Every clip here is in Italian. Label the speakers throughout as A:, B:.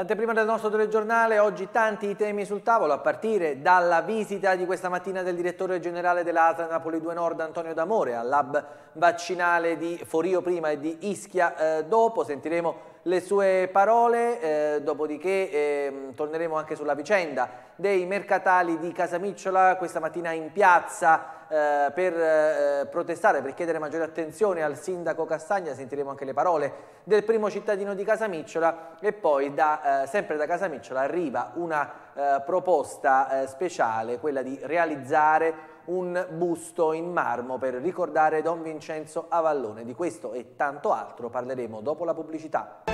A: L'anteprima del nostro telegiornale, oggi tanti temi sul tavolo, a partire dalla visita di questa mattina del direttore generale della ATA Napoli 2 Nord, Antonio D'Amore, al lab vaccinale di Forio prima e di Ischia eh, dopo. Sentiremo le sue parole, eh, dopodiché eh, torneremo anche sulla vicenda dei mercatali di Casamicciola questa mattina in piazza eh, per eh, protestare, per chiedere maggiore attenzione al sindaco Castagna, sentiremo anche le parole del primo cittadino di Casamicciola e poi da, eh, sempre da Casamicciola arriva una eh, proposta speciale, quella di realizzare un busto in marmo per ricordare Don Vincenzo Avallone. Di questo e tanto altro parleremo dopo la pubblicità.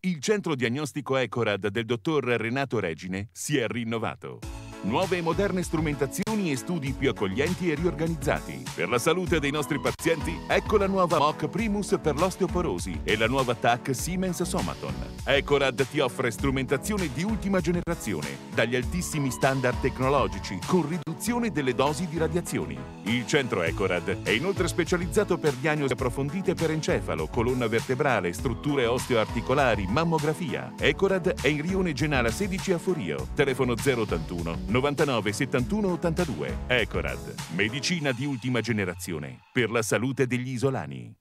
B: Il centro diagnostico Ecorad del dottor Renato Regine si è rinnovato. Nuove e moderne strumentazioni e studi più accoglienti e riorganizzati. Per la salute dei nostri pazienti, ecco la nuova MOC Primus per l'osteoporosi e la nuova TAC Siemens Somaton. Ecorad ti offre strumentazione di ultima generazione, dagli altissimi standard tecnologici, con riduzione delle dosi di radiazioni. Il centro Ecorad è inoltre specializzato per diagnosi approfondite per encefalo, colonna vertebrale, strutture osteoarticolari, mammografia. Ecorad è in Rione Genala 16 a Forio, telefono 081 99 71 82. Ecorad, medicina di ultima generazione per la salute degli isolani.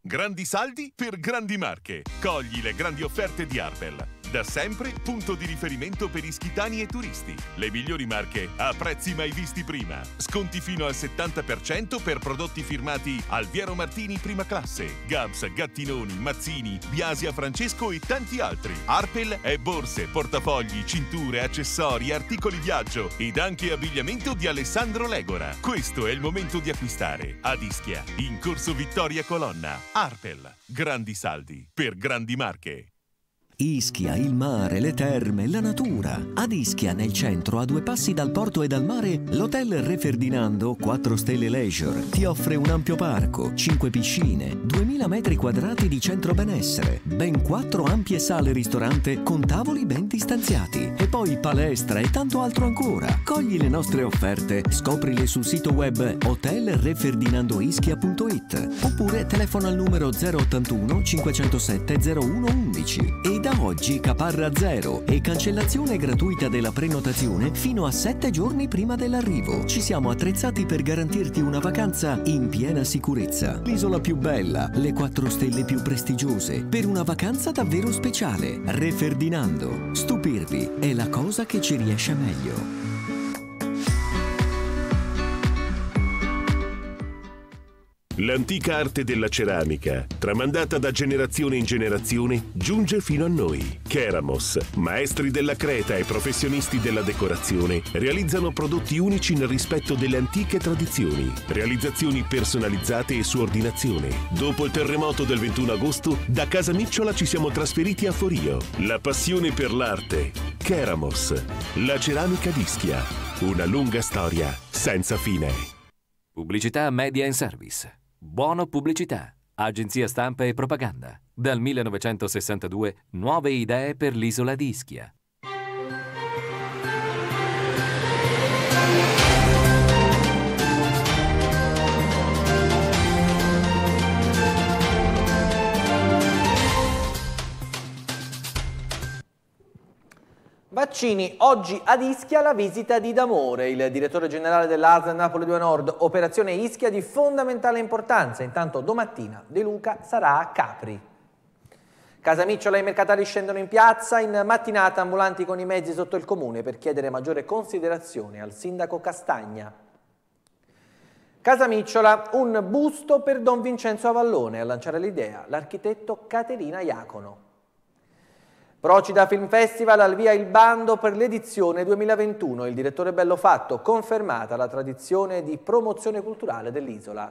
B: Grandi saldi per grandi marche. Cogli le grandi offerte di Arbel. Da sempre punto di riferimento per ischitani e turisti. Le migliori marche a prezzi mai visti prima. Sconti fino al 70% per prodotti firmati Alviero Martini Prima Classe, Gabs, Gattinoni, Mazzini, Biasia Francesco e tanti altri. Arpel è borse, portafogli, cinture, accessori, articoli viaggio ed anche abbigliamento di Alessandro Legora. Questo è il momento di acquistare. A Ischia, in corso Vittoria Colonna. Arpel. Grandi saldi per grandi marche.
C: Ischia, il mare, le terme, la natura. Ad Ischia, nel centro, a due passi dal porto e dal mare, l'hotel Re Ferdinando 4 Stelle Leisure ti offre un ampio parco, 5 piscine, 2000 metri quadrati di centro benessere, ben 4 ampie sale ristorante con tavoli ben distanziati e poi palestra e tanto altro ancora. Cogli le nostre offerte, scoprile sul sito web hotelreferdinandoischia.it oppure telefona al numero 081 507 0111 e da da oggi caparra zero e cancellazione gratuita della prenotazione fino a 7 giorni prima dell'arrivo. Ci siamo attrezzati per garantirti una vacanza in piena sicurezza. L'isola più bella, le 4 stelle più prestigiose, per una vacanza davvero speciale. Re Ferdinando. Stupirvi è la cosa che ci riesce meglio.
B: L'antica arte della ceramica, tramandata da generazione in generazione, giunge fino a noi. Keramos, maestri della creta e professionisti della decorazione, realizzano prodotti unici nel rispetto delle antiche tradizioni, realizzazioni personalizzate e su ordinazione. Dopo il terremoto del 21 agosto, da Casa Micciola ci siamo trasferiti a Forio. La passione per l'arte. Keramos, la ceramica d'Ischia. Una lunga storia
C: senza fine. Pubblicità media in service. Buono Pubblicità, agenzia stampa e propaganda. Dal 1962 nuove idee per l'isola di Ischia.
A: vaccini, oggi ad Ischia la visita di D'Amore, il direttore generale dell'ASL Napoli 2 Nord, operazione Ischia di fondamentale importanza, intanto domattina De Luca sarà a Capri. Casa Micciola e i mercatari scendono in piazza, in mattinata ambulanti con i mezzi sotto il comune per chiedere maggiore considerazione al sindaco Castagna. Casa Micciola, un busto per Don Vincenzo Avallone, a lanciare l'idea l'architetto Caterina Iacono. Procida Film Festival al via il bando per l'edizione 2021. Il direttore Bellofatto confermata la tradizione di promozione culturale dell'isola.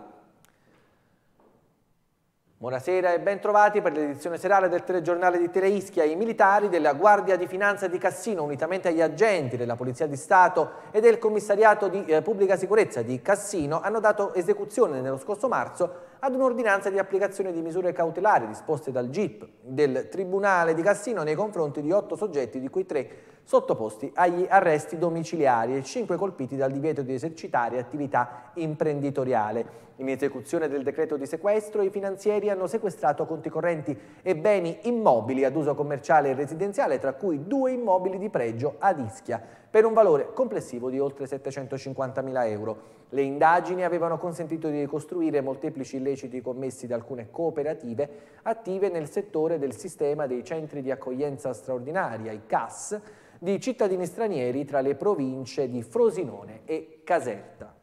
A: Buonasera e bentrovati per l'edizione serale del telegiornale di Teleischia. I militari della Guardia di Finanza di Cassino, unitamente agli agenti della Polizia di Stato e del Commissariato di eh, Pubblica Sicurezza di Cassino, hanno dato esecuzione nello scorso marzo ad un'ordinanza di applicazione di misure cautelari disposte dal GIP del Tribunale di Cassino nei confronti di otto soggetti, di cui tre sottoposti agli arresti domiciliari e cinque colpiti dal divieto di esercitare attività imprenditoriale. In esecuzione del decreto di sequestro, i finanzieri hanno sequestrato conti correnti e beni immobili ad uso commerciale e residenziale, tra cui due immobili di pregio ad Ischia per un valore complessivo di oltre 750.000 euro. Le indagini avevano consentito di ricostruire molteplici illeciti commessi da alcune cooperative attive nel settore del sistema dei centri di accoglienza straordinaria, i CAS, di cittadini stranieri tra le province di Frosinone e Caserta.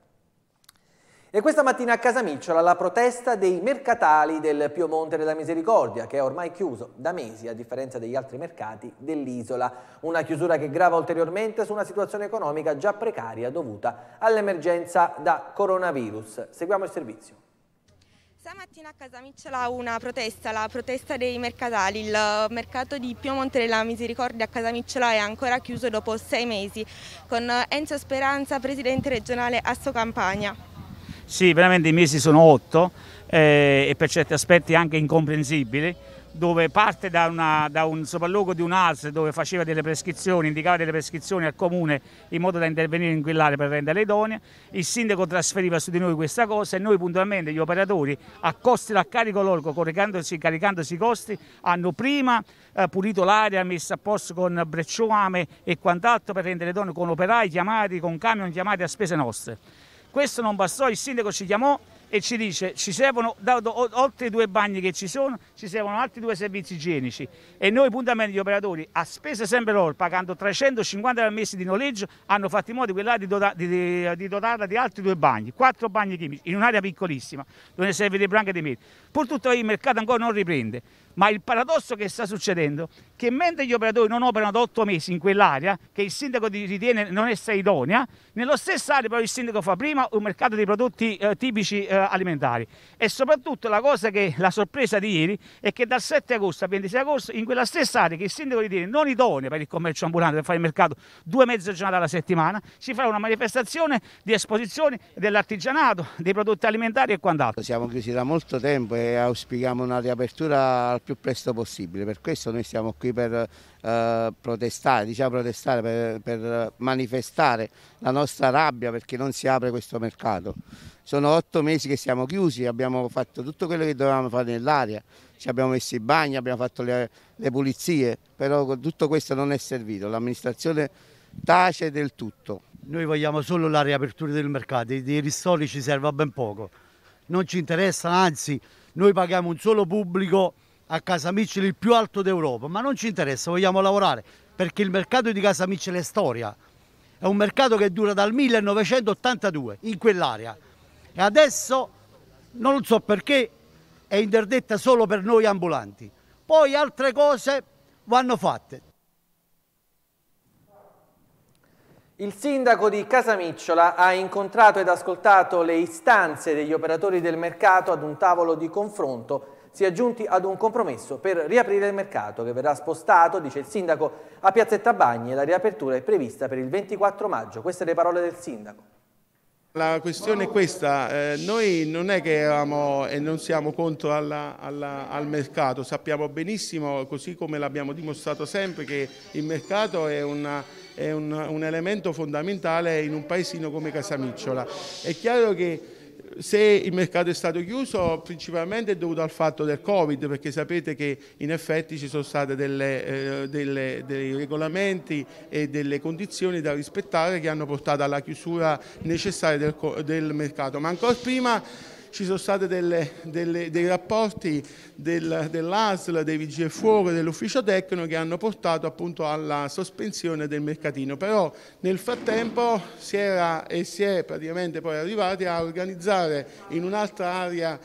A: E questa mattina a Casamicciola la protesta dei mercatali del Piemonte della Misericordia, che è ormai chiuso da mesi a differenza degli altri mercati dell'isola. Una chiusura che grava ulteriormente su una situazione economica già precaria dovuta all'emergenza da coronavirus. Seguiamo il servizio.
D: Stamattina a Casamicciola una protesta, la protesta dei mercatali. Il mercato di Piemonte della Misericordia a Casamicciola è ancora chiuso dopo sei mesi, con Enzo Speranza, presidente regionale Asso Campania.
E: Sì, veramente i mesi sono otto eh, e per certi aspetti anche incomprensibili dove parte da, una, da un sopralluogo di un'AS dove faceva delle prescrizioni, indicava delle prescrizioni al comune in modo da intervenire in quell'area per renderle idonee, il sindaco trasferiva su di noi questa cosa e noi puntualmente gli operatori a costi da carico lorco, caricandosi, caricandosi i costi, hanno prima eh, pulito l'area, messa a posto con brecciame e quant'altro per rendere idonee con operai chiamati, con camion chiamati a spese nostre. Questo non bastò, il sindaco ci chiamò e ci dice ci servono, oltre i due bagni che ci sono, ci servono altri due servizi igienici e noi puntamente gli operatori a spese sempre loro, pagando 350 al mese di noleggio, hanno fatto in modo di, dota, di, di, dotarla di altri due bagni, quattro bagni chimici, in un'area piccolissima, dove ne serve dei di metri. Purtroppo il mercato ancora non riprende. Ma il paradosso che sta succedendo è che mentre gli operatori non operano da otto mesi in quell'area, che il sindaco ritiene non essere idonea, nello stesso area però il sindaco fa prima un mercato dei prodotti eh, tipici eh, alimentari. E soprattutto la cosa che la sorpresa di ieri è che dal 7 agosto al 26 agosto in quella stessa area che il sindaco ritiene non idonea per il commercio ambulante, per fare il mercato due mezze giornate alla settimana, si farà una manifestazione di esposizione dell'artigianato, dei prodotti alimentari e quant'altro. Siamo chiusi da molto tempo e auspichiamo
F: una riapertura al più presto possibile. Per questo noi siamo qui per eh, protestare, diciamo protestare per, per, manifestare la nostra rabbia perché non si apre questo mercato. Sono otto mesi che siamo chiusi, abbiamo fatto tutto quello che dovevamo fare nell'aria, ci abbiamo messo i bagni, abbiamo fatto le, le pulizie, però tutto questo non è servito, l'amministrazione tace del tutto. Noi vogliamo solo la riapertura del mercato, i ristori ci serve ben poco, non ci interessa, anzi noi paghiamo un solo pubblico a Casa Casamicile il più alto d'Europa, ma non ci interessa, vogliamo lavorare perché il mercato di Casa Casamicile è storia, è un mercato che dura dal 1982 in quell'area e adesso non so perché è interdetta solo per noi ambulanti, poi altre cose vanno fatte.
A: Il sindaco di Casamicciola ha incontrato ed ascoltato le istanze degli operatori del mercato ad un tavolo di confronto si è giunti ad un compromesso per riaprire il mercato che verrà spostato, dice il sindaco, a Piazzetta Bagni e la riapertura è prevista per il 24 maggio. Queste le parole del sindaco.
G: La questione è questa, eh, noi non è che eravamo e non siamo contro alla, alla, al mercato, sappiamo benissimo, così come l'abbiamo dimostrato sempre, che il mercato è, una, è un, un elemento fondamentale in un paesino come Casamicciola. È chiaro che se il mercato è stato chiuso principalmente è dovuto al fatto del Covid perché sapete che in effetti ci sono stati eh, dei regolamenti e delle condizioni da rispettare che hanno portato alla chiusura necessaria del, del mercato, ma ancora prima ci sono stati dei rapporti del, dell'ASL, dei vigili fuoco, dell'ufficio tecnico che hanno portato appunto alla sospensione del mercatino, però nel frattempo si era e si è praticamente poi arrivati a organizzare in un'altra area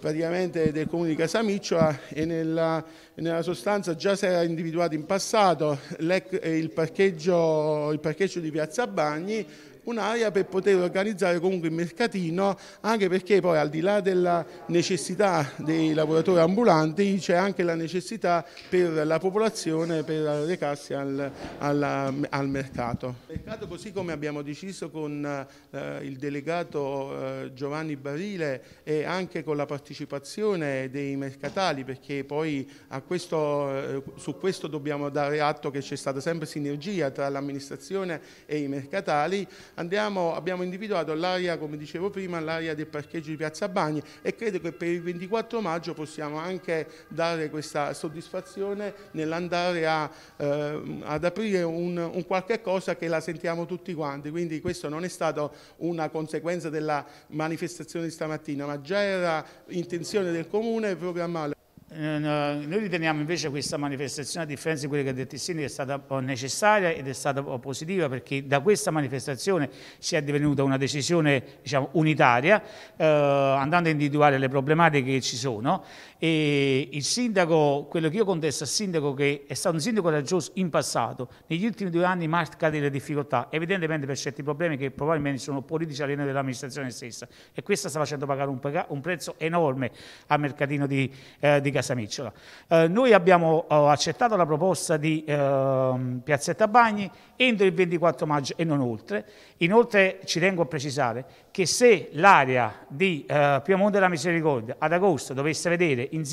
G: praticamente del comune di Casamicciola e nella, nella, sostanza già si era individuato in passato il parcheggio, il parcheggio di Piazza Bagni un'area per poter organizzare comunque il mercatino, anche perché poi al di là della necessità dei lavoratori ambulanti c'è anche la necessità per la popolazione per recarsi al, alla, al mercato. Il mercato così come abbiamo deciso con eh, il delegato eh, Giovanni Barile e anche con la partecipazione dei mercatali perché poi questo, eh, su questo dobbiamo dare atto che c'è stata sempre sinergia tra l'amministrazione e i mercatali Andiamo, abbiamo individuato l'area, come dicevo prima, l'area del parcheggio di Piazza Bagni e credo che per il 24 maggio possiamo anche dare questa soddisfazione nell'andare a, eh, ad aprire un, un, qualche cosa che la sentiamo tutti quanti, quindi questo non è stato una conseguenza della manifestazione di stamattina, ma già era intenzione del Comune programmare
E: eh, noi riteniamo invece questa manifestazione, a differenza di quello che ha detto il Sindaco, è stata necessaria ed è stata positiva perché da questa manifestazione si è divenuta una decisione diciamo, unitaria, eh, andando a individuare le problematiche che ci sono e il sindaco, quello che io contesto al sindaco che è stato un sindaco coraggioso in passato, negli ultimi due anni marca delle difficoltà, evidentemente per certi problemi che probabilmente sono politici all'interno dell'amministrazione stessa e questa sta facendo pagare un, un prezzo enorme al mercatino di, eh, di Casamicciola. Eh, noi abbiamo oh, accettato la proposta di eh, Piazzetta Bagni, entro il 24 maggio e non oltre. Inoltre ci tengo a precisare che se l'area di eh, Piemonte della Misericordia ad agosto dovesse vedere in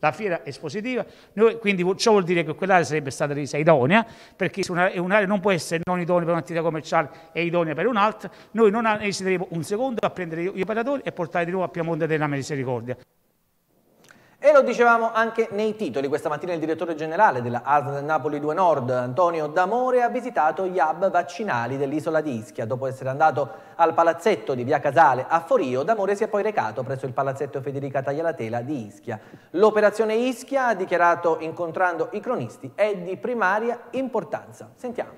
E: la fiera espositiva, noi, quindi ciò vuol dire che quell'area sarebbe stata resa idonea, perché un'area non può essere non idonea per un'attività commerciale e idonea per un'altra, noi non esiteremo un secondo a prendere gli operatori e portare di nuovo a Piemonte della Misericordia.
A: E lo dicevamo anche nei titoli, questa mattina il direttore generale della ASL Napoli 2 Nord, Antonio D'Amore, ha visitato gli hub vaccinali dell'isola di Ischia. Dopo essere andato al palazzetto di via Casale a Forio, D'Amore si è poi recato presso il palazzetto Federica Taglialatela di Ischia. L'operazione Ischia, ha dichiarato incontrando i cronisti, è di primaria importanza. Sentiamo.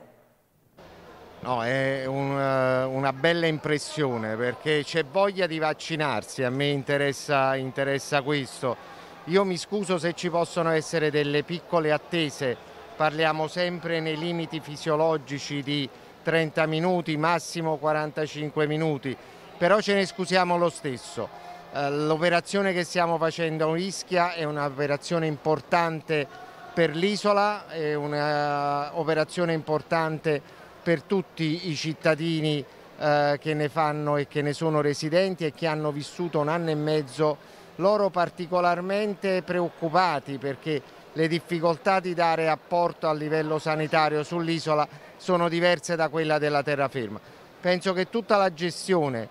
F: No, è un, eh, una bella impressione perché c'è voglia di vaccinarsi, a me interessa, interessa questo io mi scuso se ci possono essere delle piccole attese, parliamo sempre nei limiti fisiologici di 30 minuti, massimo 45 minuti, però ce ne scusiamo lo stesso. Eh, l'operazione che stiamo facendo a Ischia è un'operazione importante per l'isola, è un'operazione importante per tutti i cittadini eh, che ne fanno e che ne sono residenti e che hanno vissuto un anno e mezzo loro particolarmente preoccupati perché le difficoltà di dare apporto a livello sanitario sull'isola sono diverse da quella della terraferma. Penso che tutta la gestione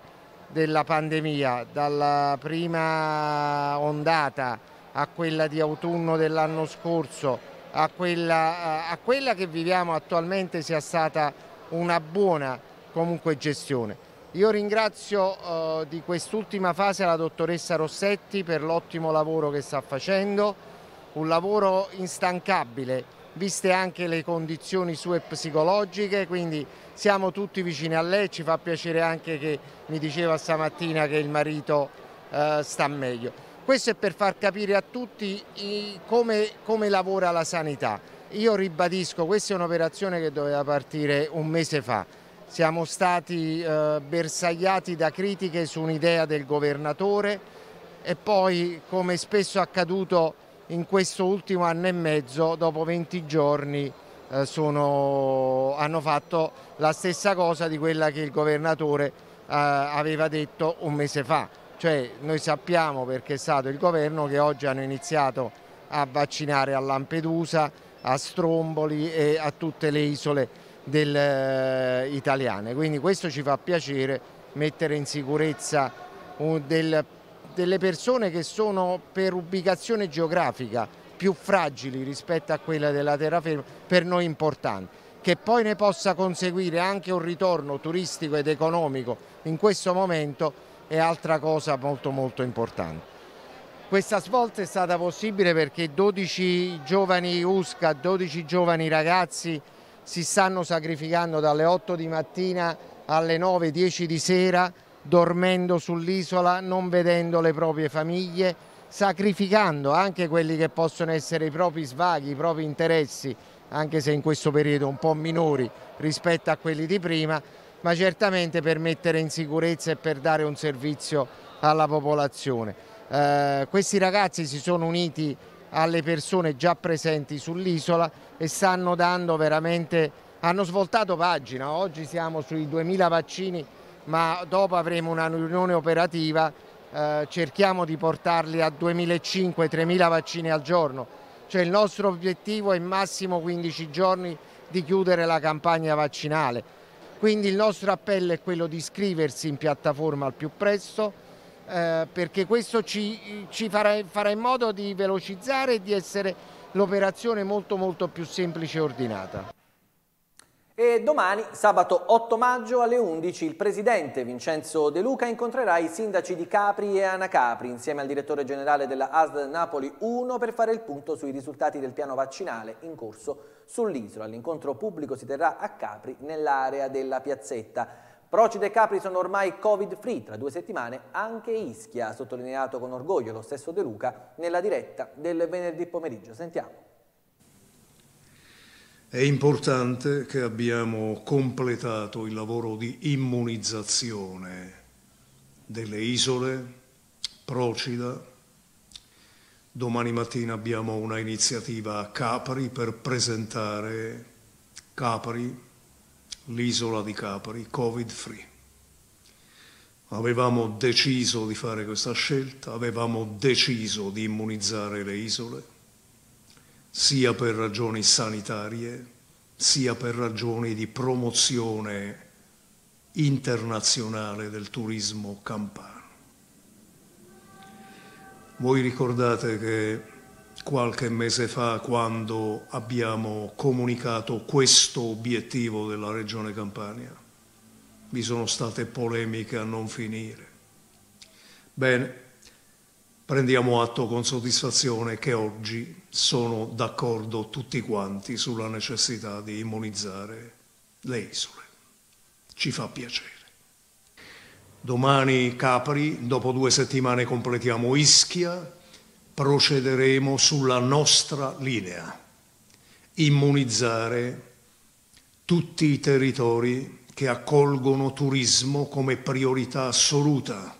F: della pandemia, dalla prima ondata a quella di autunno dell'anno scorso, a quella, a quella che viviamo attualmente sia stata una buona comunque gestione. Io ringrazio eh, di quest'ultima fase la dottoressa Rossetti per l'ottimo lavoro che sta facendo, un lavoro instancabile, viste anche le condizioni sue psicologiche, quindi siamo tutti vicini a lei, ci fa piacere anche che mi diceva stamattina che il marito eh, sta meglio. Questo è per far capire a tutti i, come, come lavora la sanità. Io ribadisco, questa è un'operazione che doveva partire un mese fa siamo stati eh, bersagliati da critiche su un'idea del governatore e poi come spesso è accaduto in questo ultimo anno e mezzo dopo 20 giorni eh, sono, hanno fatto la stessa cosa di quella che il governatore eh, aveva detto un mese fa cioè noi sappiamo perché è stato il governo che oggi hanno iniziato a vaccinare a Lampedusa, a Stromboli e a tutte le isole del, eh, italiane. Quindi questo ci fa piacere mettere in sicurezza uh, del, delle persone che sono per ubicazione geografica più fragili rispetto a quella della terraferma, per noi importante. Che poi ne possa conseguire anche un ritorno turistico ed economico in questo momento è altra cosa molto molto importante. Questa svolta è stata possibile perché 12 giovani USCA, 12 giovani ragazzi si stanno sacrificando dalle 8 di mattina alle 9, 10 di sera, dormendo sull'isola, non vedendo le proprie famiglie, sacrificando anche quelli che possono essere i propri svaghi, i propri interessi, anche se in questo periodo un po' minori rispetto a quelli di prima, ma certamente per mettere in sicurezza e per dare un servizio alla popolazione. Eh, questi ragazzi si sono uniti alle persone già presenti sull'isola e stanno dando veramente, hanno svoltato pagina, oggi siamo sui 2000 vaccini ma dopo avremo una riunione operativa, eh, cerchiamo di portarli a 2500-3000 vaccini al giorno, cioè il nostro obiettivo è massimo 15 giorni di chiudere la campagna vaccinale. Quindi il nostro appello è quello di iscriversi in piattaforma al più presto, eh, perché questo ci, ci farà, farà, in modo di velocizzare e di essere l'operazione molto molto più semplice e ordinata.
A: E domani, sabato 8 maggio alle 11, il presidente Vincenzo De Luca incontrerà i sindaci di Capri e Anacapri insieme al direttore generale della ASD Napoli 1 per fare il punto sui risultati del piano vaccinale in corso sull'isola. L'incontro pubblico si terrà a Capri nell'area della piazzetta. Procide e Capri sono ormai covid free, tra due settimane anche Ischia, ha sottolineato con orgoglio lo stesso De Luca nella diretta del venerdì pomeriggio. Sentiamo.
H: È importante che abbiamo completato il lavoro di immunizzazione delle isole, Procida. Domani mattina abbiamo una iniziativa a Capri per presentare Capri l'isola di Capri, covid-free. Avevamo deciso di fare questa scelta, avevamo deciso di immunizzare le isole, sia per ragioni sanitarie, sia per ragioni di promozione internazionale del turismo campano. Voi ricordate che qualche mese fa quando abbiamo comunicato questo obiettivo della Regione Campania. Vi sono state polemiche a non finire. Bene, prendiamo atto con soddisfazione che oggi sono d'accordo tutti quanti sulla necessità di immunizzare le isole. Ci fa piacere. Domani Capri, dopo due settimane completiamo Ischia, procederemo sulla nostra linea, immunizzare tutti i territori che accolgono turismo come priorità assoluta.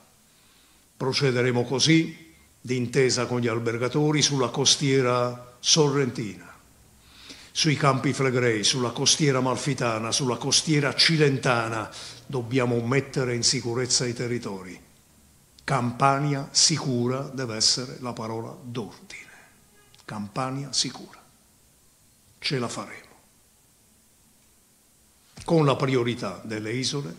H: Procederemo così, d'intesa con gli albergatori, sulla costiera sorrentina, sui campi flegrei, sulla costiera malfitana, sulla costiera cilentana. Dobbiamo mettere in sicurezza i territori Campania sicura deve essere la parola d'ordine. Campania sicura. Ce la faremo. Con la priorità delle isole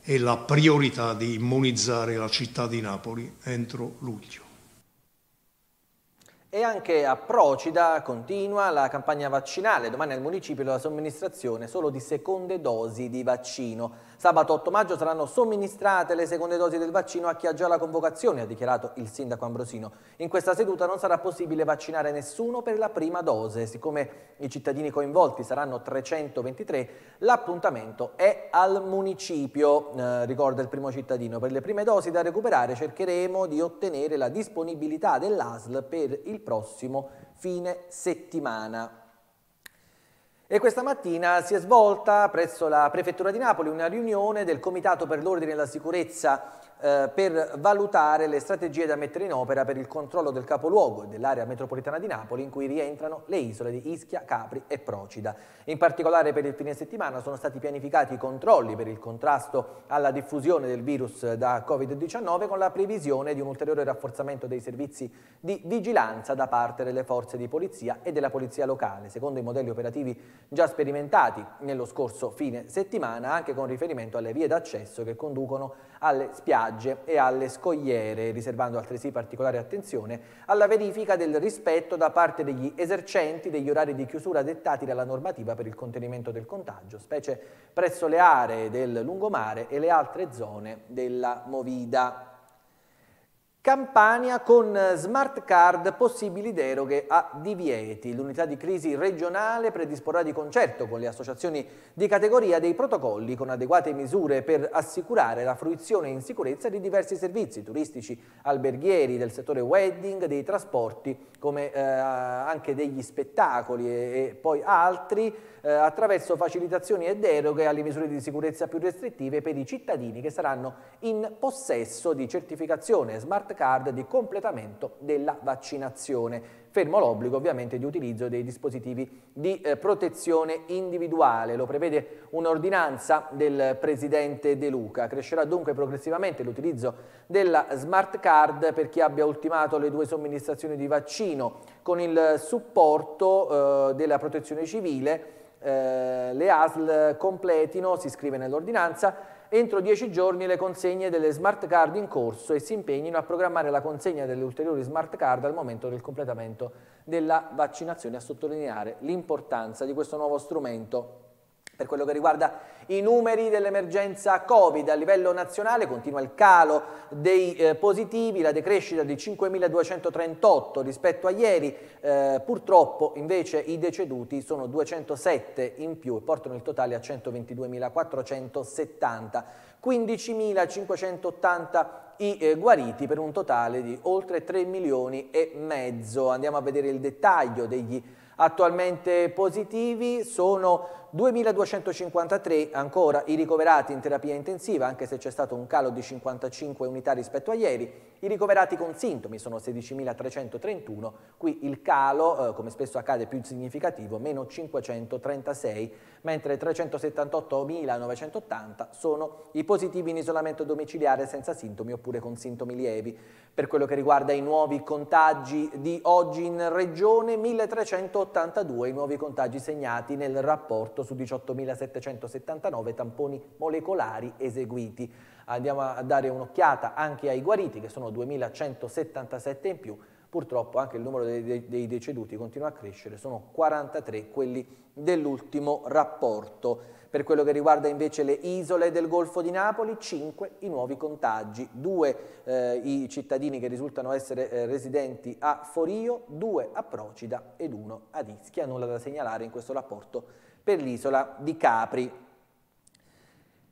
H: e la priorità di immunizzare la città di Napoli entro luglio.
A: E anche a Procida continua la campagna vaccinale. Domani al municipio la somministrazione solo di seconde dosi di vaccino. Sabato 8 maggio saranno somministrate le seconde dosi del vaccino a chi ha già la convocazione, ha dichiarato il sindaco Ambrosino. In questa seduta non sarà possibile vaccinare nessuno per la prima dose. Siccome i cittadini coinvolti saranno 323, l'appuntamento è al municipio, eh, ricorda il primo cittadino. Per le prime dosi da recuperare cercheremo di ottenere la disponibilità dell'ASL per il prossimo fine settimana. E questa mattina si è svolta presso la Prefettura di Napoli una riunione del Comitato per l'Ordine e la Sicurezza eh, per valutare le strategie da mettere in opera per il controllo del capoluogo e dell'area metropolitana di Napoli in cui rientrano le isole di Ischia, Capri e Procida. In particolare per il fine settimana sono stati pianificati i controlli per il contrasto alla diffusione del virus da Covid-19 con la previsione di un ulteriore rafforzamento dei servizi di vigilanza da parte delle forze di polizia e della polizia locale, secondo i modelli operativi già sperimentati nello scorso fine settimana, anche con riferimento alle vie d'accesso che conducono alle spiagge e alle scogliere, riservando altresì particolare attenzione alla verifica del rispetto da parte degli esercenti degli orari di chiusura dettati dalla normativa per il contenimento del contagio, specie presso le aree del lungomare e le altre zone della Movida. Campania con eh, smart card possibili deroghe a divieti. L'unità di crisi regionale predisporrà di concerto con le associazioni di categoria dei protocolli con adeguate misure per assicurare la fruizione in sicurezza di diversi servizi turistici, alberghieri, del settore wedding, dei trasporti come eh, anche degli spettacoli e, e poi altri eh, attraverso facilitazioni e deroghe alle misure di sicurezza più restrittive per i cittadini che saranno in possesso di certificazione smart card di completamento della vaccinazione fermo l'obbligo ovviamente di utilizzo dei dispositivi di eh, protezione individuale. Lo prevede un'ordinanza del Presidente De Luca. Crescerà dunque progressivamente l'utilizzo della smart card per chi abbia ultimato le due somministrazioni di vaccino con il supporto eh, della protezione civile eh, le ASL completino, si scrive nell'ordinanza, entro 10 giorni le consegne delle smart card in corso e si impegnino a programmare la consegna delle ulteriori smart card al momento del completamento della vaccinazione, a sottolineare l'importanza di questo nuovo strumento per quello che riguarda i numeri dell'emergenza Covid a livello nazionale continua il calo dei eh, positivi, la decrescita di 5.238 rispetto a ieri, eh, purtroppo invece i deceduti sono 207 in più e portano il totale a 122.470, 15.580 i eh, guariti per un totale di oltre 3 milioni e mezzo. Andiamo a vedere il dettaglio degli attualmente positivi, sono 2253 ancora i ricoverati in terapia intensiva, anche se c'è stato un calo di 55 unità rispetto a ieri, i ricoverati con sintomi sono 16.331, qui il calo, eh, come spesso accade più significativo, meno 536, mentre 378.980 sono i positivi in isolamento domiciliare senza sintomi oppure con sintomi lievi. Per quello che riguarda i nuovi contagi di oggi in Regione, 1.382 i nuovi contagi segnati nel rapporto 18 su 18.779 tamponi molecolari eseguiti. Andiamo a dare un'occhiata anche ai guariti che sono 2.177 in più, purtroppo anche il numero dei, dei, deceduti continua a crescere, sono 43 quelli dell'ultimo rapporto. Per quello che riguarda invece le isole del Golfo di Napoli, 5 i nuovi contagi, 2 eh, i cittadini che risultano essere eh, residenti a Forio, 2 a Procida ed 1 ad Ischia, nulla da segnalare in questo rapporto per l'isola di Capri.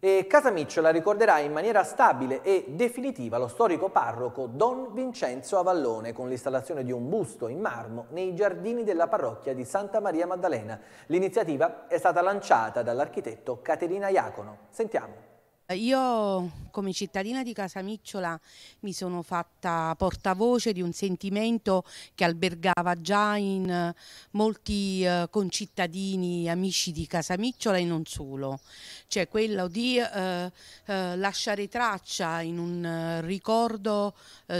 A: E Casamicciola ricorderà in maniera stabile e definitiva lo storico parroco Don Vincenzo Avallone con l'installazione di un busto in marmo nei giardini della parrocchia di Santa Maria Maddalena. L'iniziativa è stata lanciata dall'architetto Caterina Iacono.
D: Sentiamo. Eh, io come cittadina di Casamicciola mi sono fatta portavoce di un sentimento che albergava già in eh, molti eh, concittadini, amici di Casamicciola e non solo, cioè quello di eh, eh, lasciare traccia in un eh, ricordo,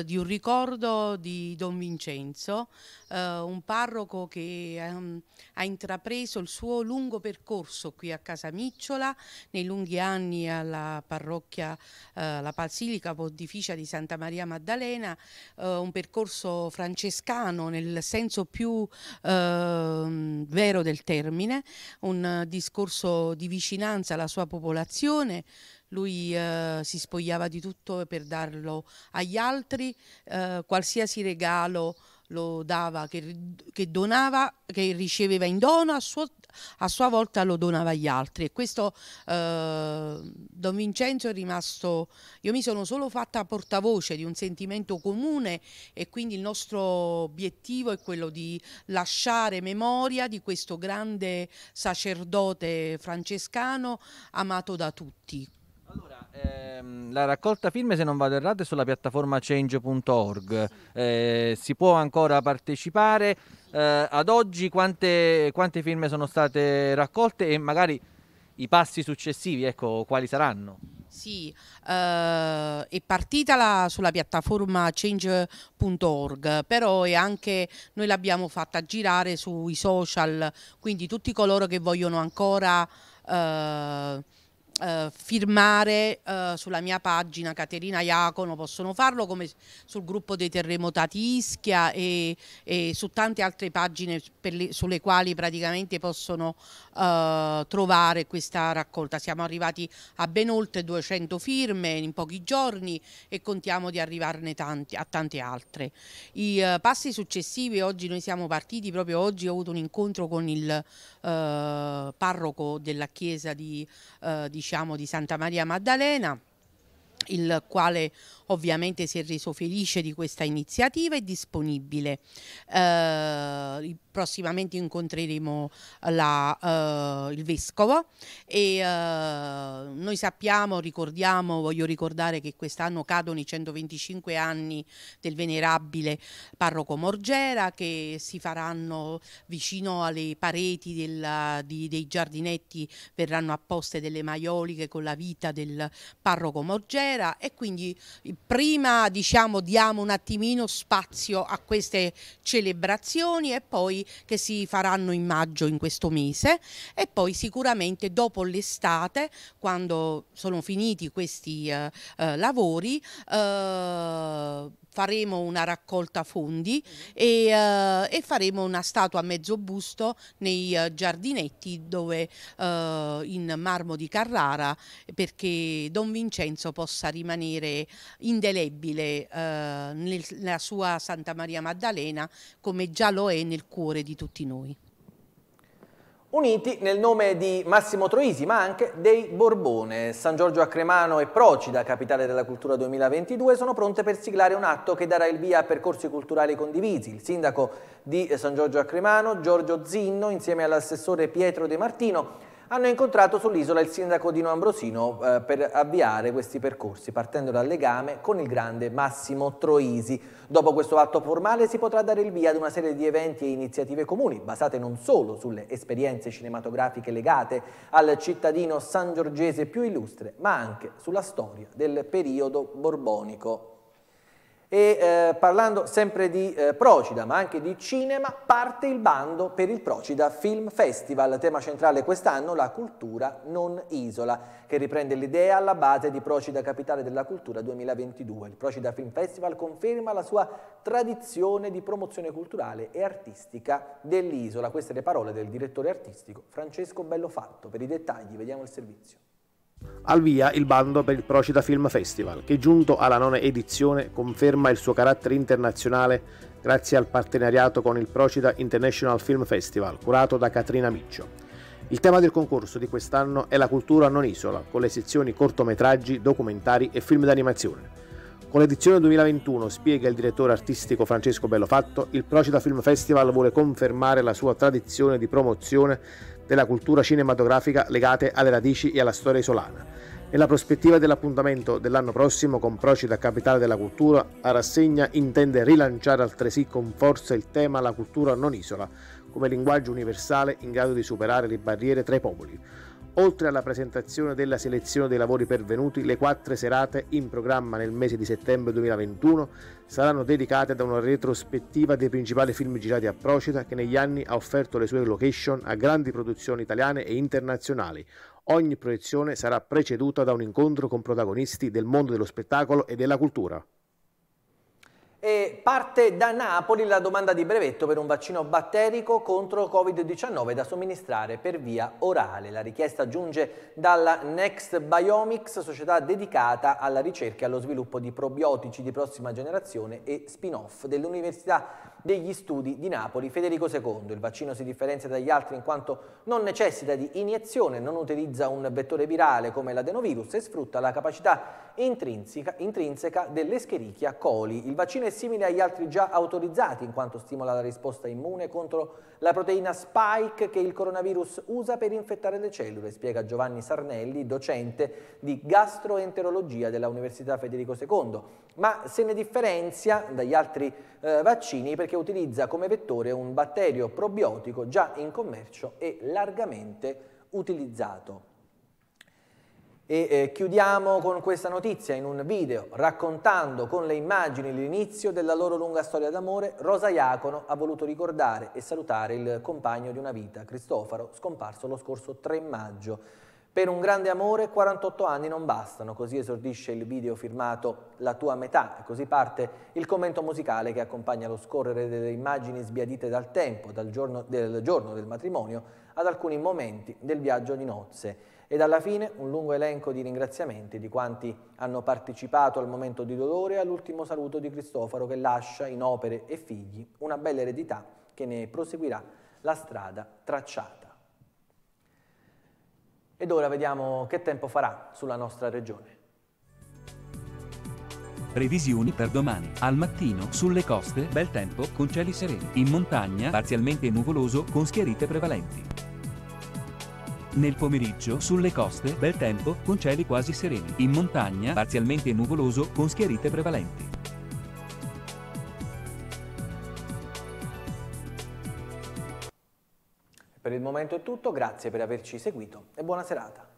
D: di un ricordo di Don Vincenzo eh, un parroco che ehm, ha intrapreso il suo lungo percorso qui a Casa Micciola, nei lunghi anni alla parrocchia eh, La Basilica Pontificia di Santa Maria Maddalena, eh, un percorso francescano nel senso più ehm, vero del termine, un discorso di vicinanza alla sua popolazione, lui eh, si spogliava di tutto per darlo agli altri, eh, qualsiasi regalo lo dava, che, che, donava, che riceveva in dono, a, suo, a, sua volta lo donava agli altri. E questo eh, Don Vincenzo è rimasto, io mi sono solo fatta portavoce di un sentimento comune e quindi il nostro obiettivo è quello di lasciare memoria di questo grande sacerdote francescano amato da tutti.
A: Ehm, la raccolta firme se non vado errato, è sulla piattaforma change.org. Eh, si può ancora partecipare. Eh, ad oggi quante, quante film sono state raccolte e magari i passi successivi, ecco, quali saranno?
D: Sì, eh, è partita la, sulla piattaforma change.org, però è anche, noi l'abbiamo fatta girare sui social, quindi tutti coloro che vogliono ancora eh, Uh, firmare uh, sulla mia pagina Caterina Iacono, possono farlo come sul gruppo dei terremotati Ischia e, e su tante altre pagine le, sulle quali praticamente possono uh, trovare questa raccolta. Siamo arrivati a ben oltre 200 firme in pochi giorni e contiamo di arrivarne tanti, a tante altre. I passi successivi, oggi noi siamo partiti, proprio oggi ho avuto un incontro con il parroco della chiesa di, di diciamo, di Santa Maria Maddalena, il quale ovviamente si è reso felice di questa iniziativa e disponibile. Eh, prossimamente incontreremo la, eh, il Vescovo e eh, noi sappiamo, ricordiamo, voglio ricordare che quest'anno cadono i 125 anni del venerabile parroco Morgera che si faranno vicino alle pareti della, di, dei giardinetti verranno apposte delle maioliche con la vita del parroco Morgera e quindi prima diciamo diamo un attimino spazio a queste celebrazioni e poi che si faranno in maggio in questo mese e poi sicuramente dopo l'estate quando sono finiti questi eh, eh, lavori eh, faremo una raccolta fondi e, uh, e, faremo una statua a mezzo busto nei uh, giardinetti dove, uh, in marmo di Carrara perché Don Vincenzo possa rimanere indelebile eh, nella sua Santa Maria Maddalena come già lo è nel cuore di tutti noi. Uniti nel nome di
A: Massimo Troisi, ma anche dei Borbone. San Giorgio a Cremano e Procida, capitale della cultura 2022, sono pronte per siglare un atto che darà il via a percorsi culturali condivisi. Il sindaco di San Giorgio a Cremano, Giorgio Zinno, insieme all'assessore Pietro De Martino, hanno incontrato sull'isola il sindaco di Ambrosino eh, per avviare questi percorsi, partendo dal legame con il grande Massimo Troisi. Dopo questo atto formale si potrà dare il via ad una serie di eventi e iniziative comuni, basate non solo sulle esperienze cinematografiche legate al cittadino sangiorgese più illustre, ma anche sulla storia del periodo borbonico. E eh, parlando sempre di eh, Procida, ma anche di cinema, parte il bando per il Procida Film Festival, tema centrale quest'anno la cultura non isola, che riprende l'idea alla base di Procida Capitale della Cultura 2022. Il Procida Film Festival conferma la sua tradizione di promozione culturale e artistica dell'isola. Queste le parole del direttore artistico Francesco Bellofatto. Per i dettagli vediamo il servizio.
I: Al via il bando per il Procida Film Festival, che giunto alla nona edizione conferma il suo carattere internazionale grazie al partenariato con il Procida International Film Festival, curato da Catrina Miccio. Il tema del concorso di quest'anno è la cultura non isola, con le sezioni cortometraggi, documentari e film d'animazione. Con l'edizione 2021, spiega il direttore artistico Francesco Bellofatto, il Procida Film Festival vuole confermare la sua tradizione di promozione della cultura cinematografica legate alle radici e alla storia isolana. Nella prospettiva dell'appuntamento dell'anno prossimo con Procida Capitale della Cultura, la rassegna intende rilanciare altresì con forza il tema La cultura non isola, come linguaggio universale in grado di superare le barriere tra i popoli oltre alla presentazione della selezione dei lavori pervenuti, le quattro serate in programma nel mese di settembre 2021 saranno dedicate ad una retrospettiva dei principali film girati a Procita che negli anni ha offerto le sue location a grandi produzioni italiane e internazionali. Ogni proiezione sarà preceduta da un incontro con protagonisti del mondo dello spettacolo e della cultura.
A: E parte da Napoli la domanda di brevetto per un vaccino batterico contro Covid-19 da somministrare per via orale. La richiesta giunge dalla Next Biomics, società dedicata alla ricerca e allo sviluppo di probiotici di prossima generazione e spin-off dell'Università degli Studi di Napoli Federico II. Il vaccino si differenzia dagli altri in quanto non necessita di iniezione, non utilizza un vettore virale come l'adenovirus e sfrutta la capacità intrinseca, intrinseca dell'escherichia coli. Il vaccino è simile agli altri già autorizzati in quanto stimola la risposta immune contro la proteina spike che il coronavirus usa per infettare le cellule, spiega Giovanni Sarnelli, docente di gastroenterologia dell'Università Federico II, ma se ne differenzia dagli altri eh, vaccini perché utilizza come vettore un batterio probiotico già in commercio e largamente utilizzato. E eh, chiudiamo con questa notizia in un video raccontando con le immagini l'inizio della loro lunga storia d'amore, Rosa Iacono ha voluto ricordare e salutare il compagno di una vita, Cristofaro, scomparso lo scorso 3 maggio. Per un grande amore 48 anni non bastano, così esordisce il video firmato La tua metà e così parte il commento musicale che accompagna lo scorrere delle immagini sbiadite dal tempo, dal giorno del, giorno del matrimonio, ad alcuni momenti del viaggio di nozze ed alla fine un lungo elenco di ringraziamenti di quanti hanno partecipato al momento di dolore e all'ultimo saluto di Cristoforo che lascia in opere e figli una bella eredità che ne proseguirà la strada tracciata. Ed ora vediamo che tempo farà sulla nostra regione.
C: Previsioni per domani. Al mattino, sulle coste, bel tempo, con cieli sereni. In montagna, parzialmente nuvoloso, con schiarite prevalenti. Nel pomeriggio, sulle coste, bel tempo, con cieli quasi sereni. In montagna, parzialmente nuvoloso, con schiarite prevalenti.
A: Per il momento è tutto, grazie per averci seguito e buona serata.